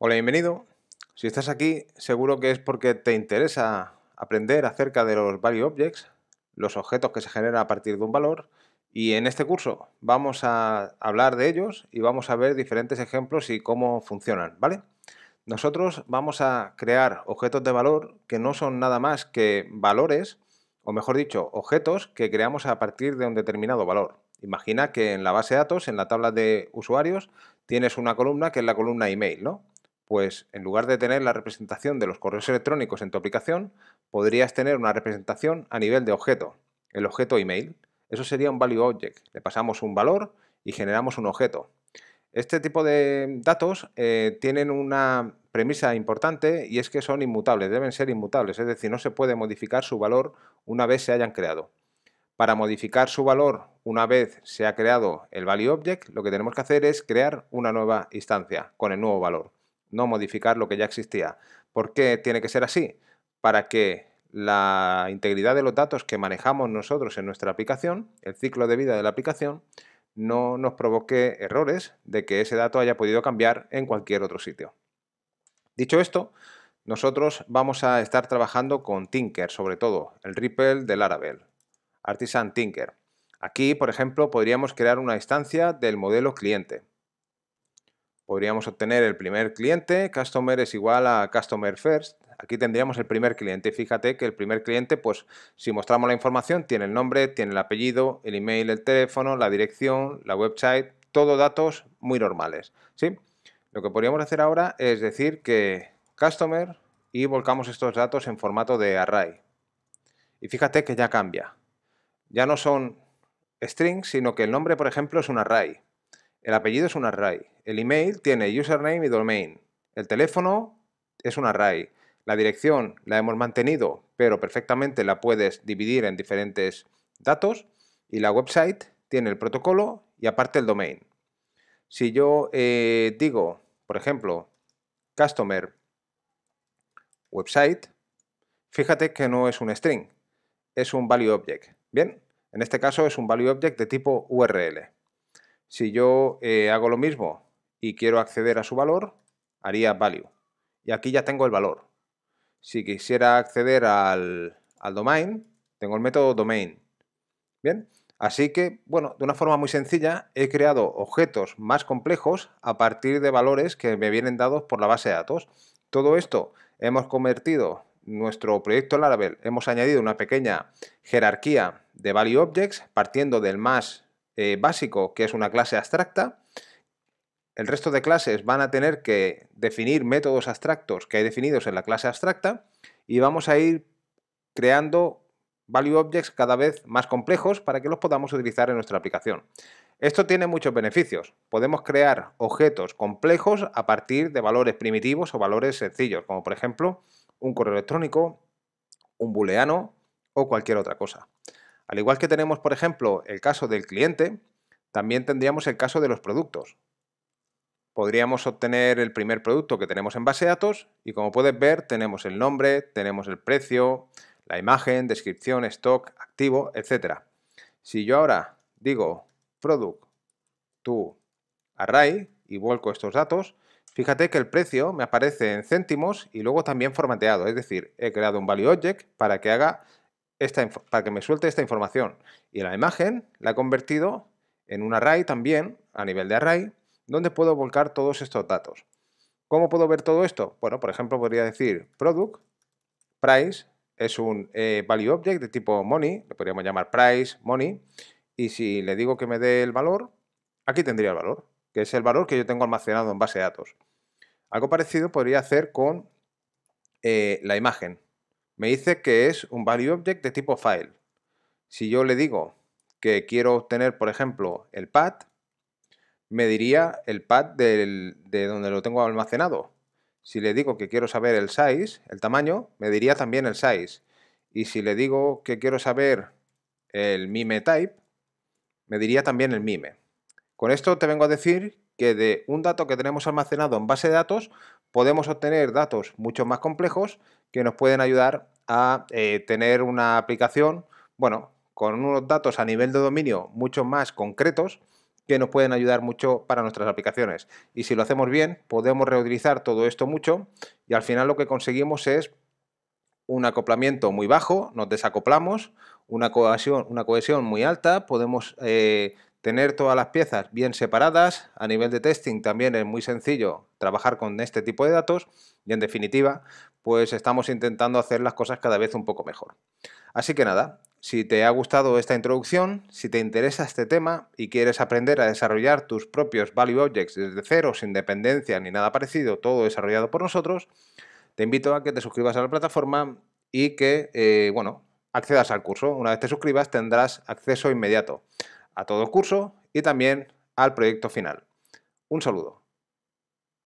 Hola, bienvenido. Si estás aquí, seguro que es porque te interesa aprender acerca de los value objects, los objetos que se generan a partir de un valor, y en este curso vamos a hablar de ellos y vamos a ver diferentes ejemplos y cómo funcionan, ¿vale? Nosotros vamos a crear objetos de valor que no son nada más que valores, o mejor dicho, objetos que creamos a partir de un determinado valor. Imagina que en la base de datos, en la tabla de usuarios, tienes una columna que es la columna email, ¿no? pues en lugar de tener la representación de los correos electrónicos en tu aplicación, podrías tener una representación a nivel de objeto, el objeto email. Eso sería un value object. Le pasamos un valor y generamos un objeto. Este tipo de datos eh, tienen una premisa importante y es que son inmutables, deben ser inmutables, es decir, no se puede modificar su valor una vez se hayan creado. Para modificar su valor una vez se ha creado el value object, lo que tenemos que hacer es crear una nueva instancia con el nuevo valor no modificar lo que ya existía. ¿Por qué tiene que ser así? Para que la integridad de los datos que manejamos nosotros en nuestra aplicación, el ciclo de vida de la aplicación, no nos provoque errores de que ese dato haya podido cambiar en cualquier otro sitio. Dicho esto, nosotros vamos a estar trabajando con Tinker, sobre todo, el Ripple de Laravel, Artisan Tinker. Aquí, por ejemplo, podríamos crear una instancia del modelo cliente podríamos obtener el primer cliente, customer es igual a customer first, aquí tendríamos el primer cliente. Fíjate que el primer cliente, pues si mostramos la información, tiene el nombre, tiene el apellido, el email, el teléfono, la dirección, la website, todo datos muy normales. ¿sí? Lo que podríamos hacer ahora es decir que customer y volcamos estos datos en formato de array. Y fíjate que ya cambia. Ya no son strings, sino que el nombre, por ejemplo, es un array. El apellido es un array. El email tiene username y domain. El teléfono es un array. La dirección la hemos mantenido, pero perfectamente la puedes dividir en diferentes datos. Y la website tiene el protocolo y aparte el domain. Si yo eh, digo, por ejemplo, customer website, fíjate que no es un string, es un value object. Bien, en este caso es un value object de tipo URL. Si yo eh, hago lo mismo y quiero acceder a su valor, haría value. Y aquí ya tengo el valor. Si quisiera acceder al, al domain, tengo el método domain. Bien, así que, bueno, de una forma muy sencilla he creado objetos más complejos a partir de valores que me vienen dados por la base de datos. Todo esto hemos convertido nuestro proyecto Laravel, hemos añadido una pequeña jerarquía de value objects partiendo del más eh, básico, que es una clase abstracta. El resto de clases van a tener que definir métodos abstractos que hay definidos en la clase abstracta y vamos a ir creando value objects cada vez más complejos para que los podamos utilizar en nuestra aplicación. Esto tiene muchos beneficios. Podemos crear objetos complejos a partir de valores primitivos o valores sencillos, como por ejemplo un correo electrónico, un booleano o cualquier otra cosa. Al igual que tenemos, por ejemplo, el caso del cliente, también tendríamos el caso de los productos. Podríamos obtener el primer producto que tenemos en base de datos y como puedes ver tenemos el nombre, tenemos el precio, la imagen, descripción, stock, activo, etc. Si yo ahora digo product to array y vuelco estos datos, fíjate que el precio me aparece en céntimos y luego también formateado, es decir, he creado un value object para que haga para que me suelte esta información. Y la imagen la he convertido en un array también, a nivel de array, donde puedo volcar todos estos datos. ¿Cómo puedo ver todo esto? Bueno, por ejemplo, podría decir product, price, es un eh, value object de tipo money, le podríamos llamar price, money, y si le digo que me dé el valor, aquí tendría el valor, que es el valor que yo tengo almacenado en base de datos. Algo parecido podría hacer con eh, la imagen me dice que es un value object de tipo file. Si yo le digo que quiero obtener, por ejemplo, el path, me diría el path de donde lo tengo almacenado. Si le digo que quiero saber el size, el tamaño, me diría también el size. Y si le digo que quiero saber el mime type, me diría también el mime. Con esto te vengo a decir que de un dato que tenemos almacenado en base de datos podemos obtener datos mucho más complejos que nos pueden ayudar a eh, tener una aplicación, bueno, con unos datos a nivel de dominio mucho más concretos que nos pueden ayudar mucho para nuestras aplicaciones. Y si lo hacemos bien, podemos reutilizar todo esto mucho y al final lo que conseguimos es un acoplamiento muy bajo, nos desacoplamos, una cohesión, una cohesión muy alta, podemos eh, Tener todas las piezas bien separadas, a nivel de testing también es muy sencillo trabajar con este tipo de datos y en definitiva pues estamos intentando hacer las cosas cada vez un poco mejor. Así que nada, si te ha gustado esta introducción, si te interesa este tema y quieres aprender a desarrollar tus propios Value Objects desde cero, sin dependencia ni nada parecido, todo desarrollado por nosotros, te invito a que te suscribas a la plataforma y que, eh, bueno, accedas al curso. Una vez te suscribas tendrás acceso inmediato a todo curso y también al proyecto final. Un saludo.